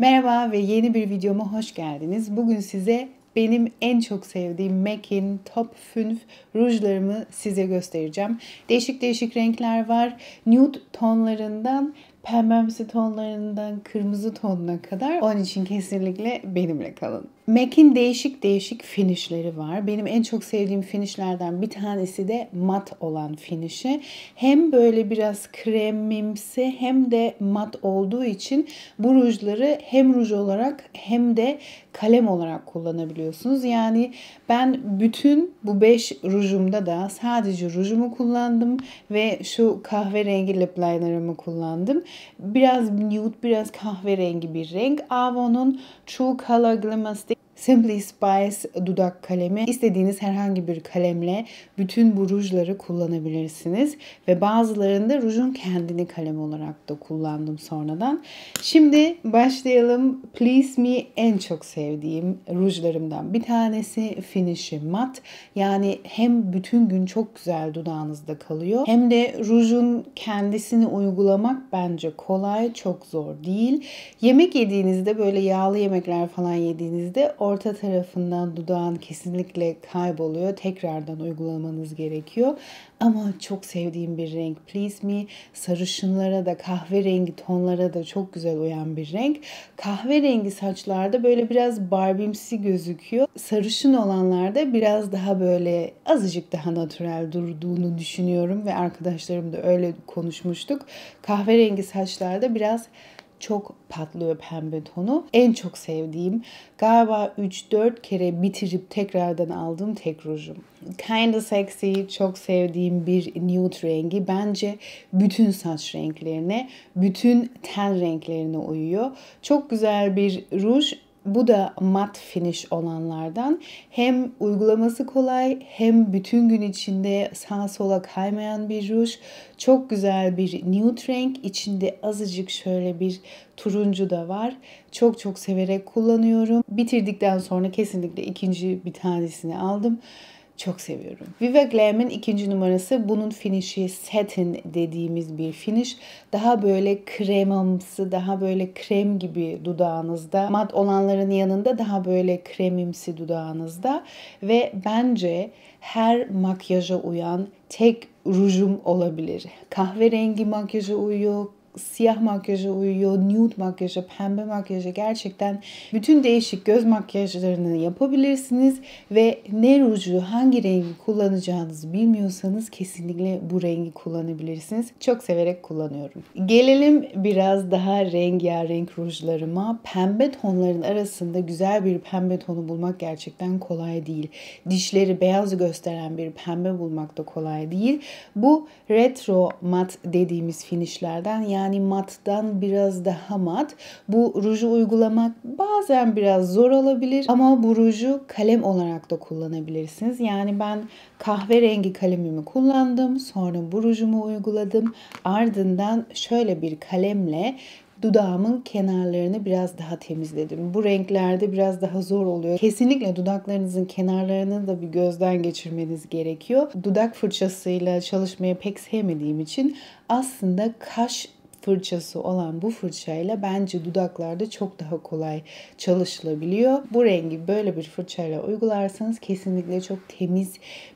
Merhaba ve yeni bir videoma hoş geldiniz. Bugün size benim en çok sevdiğim MAC'in Top 5 rujlarımı size göstereceğim. Değişik değişik renkler var. Nude tonlarından pembemsi tonlarından kırmızı tonuna kadar. Onun için kesinlikle benimle kalın. MAC'in değişik değişik finishleri var. Benim en çok sevdiğim finishlerden bir tanesi de mat olan finish'i. Hem böyle biraz kremimsi hem de mat olduğu için bu rujları hem ruj olarak hem de kalem olarak kullanabiliyorsunuz. Yani ben bütün bu 5 rujumda da sadece rujumu kullandım ve şu kahverengi lip liner'ımı kullandım. Biraz nude, biraz kahverengi bir renk. Avon'un True Color Glamastic Simply Spice dudak kalemi istediğiniz herhangi bir kalemle bütün bu rujları kullanabilirsiniz. Ve bazılarında rujun kendini kalem olarak da kullandım sonradan. Şimdi başlayalım. Please Me en çok sevdiğim rujlarımdan bir tanesi. Finish'i mat. Yani hem bütün gün çok güzel dudağınızda kalıyor hem de rujun kendisini uygulamak bence bence kolay, çok zor değil. Yemek yediğinizde böyle yağlı yemekler falan yediğinizde orta tarafından dudağın kesinlikle kayboluyor. Tekrardan uygulamanız gerekiyor. Ama çok sevdiğim bir renk Please Me. Sarışınlara da kahverengi tonlara da çok güzel uyan bir renk. Kahverengi saçlarda böyle biraz barbimsi gözüküyor. Sarışın olanlarda biraz daha böyle azıcık daha natürel durduğunu düşünüyorum ve arkadaşlarım da öyle konuşmuştuk. Kahverengi saçlarda biraz çok patlıyor pembe tonu. En çok sevdiğim galiba 3-4 kere bitirip tekrardan aldığım tek rujum. Kinda sexy, çok sevdiğim bir nude rengi. Bence bütün saç renklerine, bütün ten renklerine uyuyor. Çok güzel bir ruj bu da mat finish olanlardan. Hem uygulaması kolay hem bütün gün içinde sağa sola kaymayan bir ruj. Çok güzel bir nude renk. içinde azıcık şöyle bir turuncu da var. Çok çok severek kullanıyorum. Bitirdikten sonra kesinlikle ikinci bir tanesini aldım. Çok seviyorum. Viva Glam'in ikinci numarası bunun finishi satin dediğimiz bir finish. Daha böyle kremamsı, daha böyle krem gibi dudağınızda. Mat olanların yanında daha böyle kremimsi dudağınızda. Ve bence her makyaja uyan tek rujum olabilir. Kahverengi makyaja uyuyor, siyah makyaja uyuyor, nude makyaja, pembe makyaja gerçekten bütün değişik göz makyajlarını yapabilirsiniz ve ne ruju hangi rengi kullanacağınızı bilmiyorsanız kesinlikle bu rengi kullanabilirsiniz. Çok severek kullanıyorum. Gelelim biraz daha renk rujlarıma. Pembe tonların arasında güzel bir pembe tonu bulmak gerçekten kolay değil. Dişleri beyaz gösteren bir pembe bulmak da kolay değil. Bu retro mat dediğimiz finişlerden yani yani mattan biraz daha mat. Bu ruju uygulamak bazen biraz zor olabilir ama bu ruju kalem olarak da kullanabilirsiniz. Yani ben kahverengi kalemimi kullandım. Sonra bu rujumu uyguladım. Ardından şöyle bir kalemle dudağımın kenarlarını biraz daha temizledim. Bu renklerde biraz daha zor oluyor. Kesinlikle dudaklarınızın kenarlarını da bir gözden geçirmeniz gerekiyor. Dudak fırçasıyla çalışmayı pek sevmediğim için aslında kaş fırçası olan bu fırçayla bence dudaklarda çok daha kolay çalışılabiliyor. Bu rengi böyle bir fırçayla uygularsanız kesinlikle çok temiz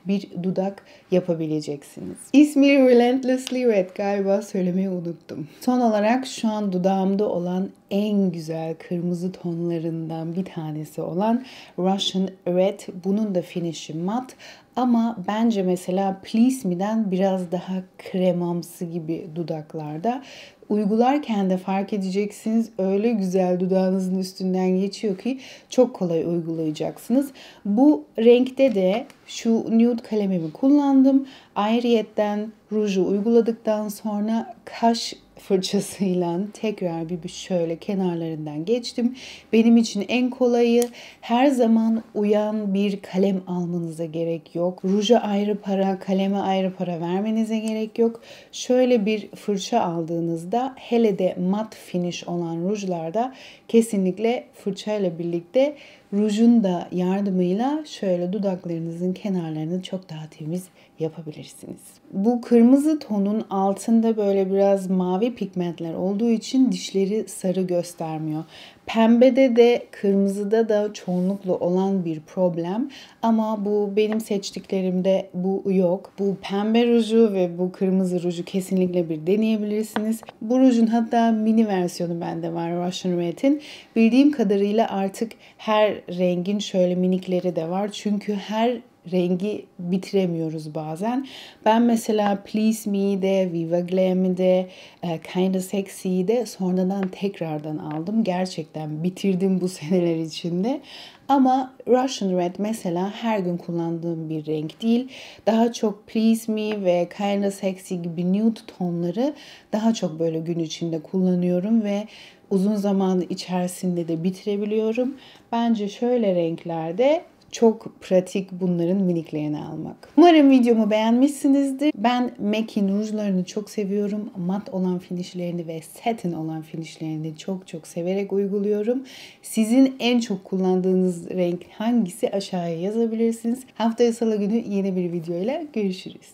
bir dudak yapabileceksiniz. İsmi Relentlessly Red galiba söylemeyi unuttum. Son olarak şu an dudağımda olan en güzel kırmızı tonlarından bir tanesi olan Russian Red. Bunun da finishi mat ama bence mesela Please Me'den biraz daha kremamsı gibi dudaklarda. Uygularken de fark edeceksiniz öyle güzel dudağınızın üstünden geçiyor ki çok kolay uygulayacaksınız. Bu renkte de şu nude kalemimi kullandım. Ayrıyetten ruju uyguladıktan sonra kaş fırçasıyla tekrar bir şöyle kenarlarından geçtim. Benim için en kolayı her zaman uyan bir kalem almanıza gerek yok. Ruja ayrı para, kaleme ayrı para vermenize gerek yok. Şöyle bir fırça aldığınızda rujlarda hele de mat finish olan rujlarda kesinlikle fırçayla birlikte Rujun da yardımıyla şöyle dudaklarınızın kenarlarını çok daha temiz yapabilirsiniz. Bu kırmızı tonun altında böyle biraz mavi pigmentler olduğu için dişleri sarı göstermiyor. Pembede de kırmızıda da çoğunlukla olan bir problem ama bu benim seçtiklerimde bu yok. Bu pembe ruju ve bu kırmızı ruju kesinlikle bir deneyebilirsiniz. Bu rujun hatta mini versiyonu bende var Russian Red'in. Bildiğim kadarıyla artık her rengin şöyle minikleri de var. Çünkü her rengi bitiremiyoruz bazen. Ben mesela Please Me'de, Viva Glam'de, e, Kinda Sexy'de sonradan tekrardan aldım. Gerçekten bitirdim bu seneler içinde. Ama Russian Red mesela her gün kullandığım bir renk değil. Daha çok Please Me ve Kinda Sexy gibi nude tonları daha çok böyle gün içinde kullanıyorum ve uzun zaman içerisinde de bitirebiliyorum. Bence şöyle renklerde çok pratik bunların miniklerini almak. Umarım videomu beğenmişsinizdir. Ben MAC'in rujlarını çok seviyorum. Mat olan finishlerini ve satin olan finishlerini çok çok severek uyguluyorum. Sizin en çok kullandığınız renk hangisi aşağıya yazabilirsiniz. Haftaya salı günü yeni bir videoyla görüşürüz.